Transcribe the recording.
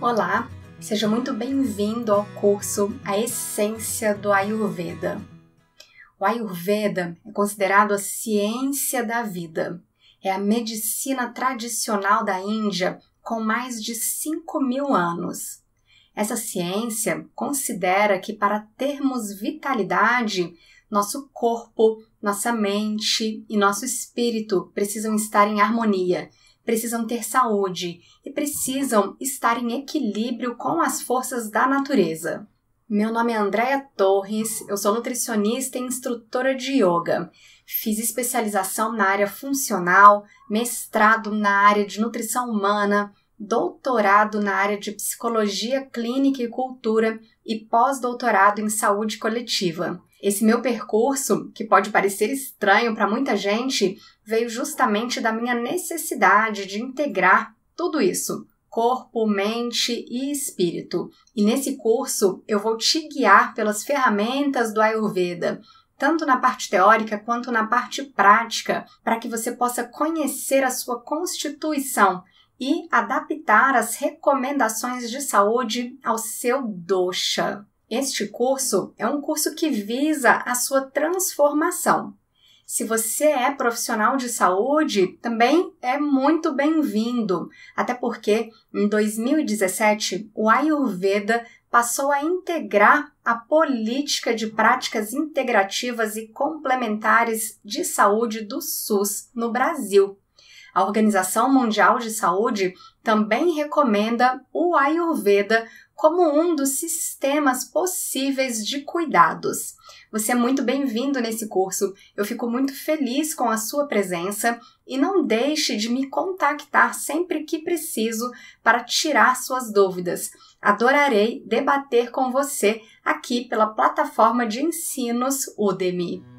Olá, seja muito bem-vindo ao curso A Essência do Ayurveda. O Ayurveda é considerado a ciência da vida. É a medicina tradicional da Índia com mais de 5 mil anos. Essa ciência considera que para termos vitalidade, nosso corpo, nossa mente e nosso espírito precisam estar em harmonia precisam ter saúde e precisam estar em equilíbrio com as forças da natureza. Meu nome é Andréa Torres, eu sou nutricionista e instrutora de yoga. Fiz especialização na área funcional, mestrado na área de nutrição humana, doutorado na área de psicologia clínica e cultura e pós-doutorado em saúde coletiva. Esse meu percurso, que pode parecer estranho para muita gente, veio justamente da minha necessidade de integrar tudo isso, corpo, mente e espírito. E nesse curso eu vou te guiar pelas ferramentas do Ayurveda, tanto na parte teórica quanto na parte prática, para que você possa conhecer a sua constituição e adaptar as recomendações de saúde ao seu doxa. Este curso é um curso que visa a sua transformação. Se você é profissional de saúde, também é muito bem-vindo, até porque em 2017 o Ayurveda passou a integrar a política de práticas integrativas e complementares de saúde do SUS no Brasil. A Organização Mundial de Saúde também recomenda o Ayurveda como um dos sistemas possíveis de cuidados. Você é muito bem-vindo nesse curso. Eu fico muito feliz com a sua presença e não deixe de me contactar sempre que preciso para tirar suas dúvidas. Adorarei debater com você aqui pela plataforma de ensinos Udemy.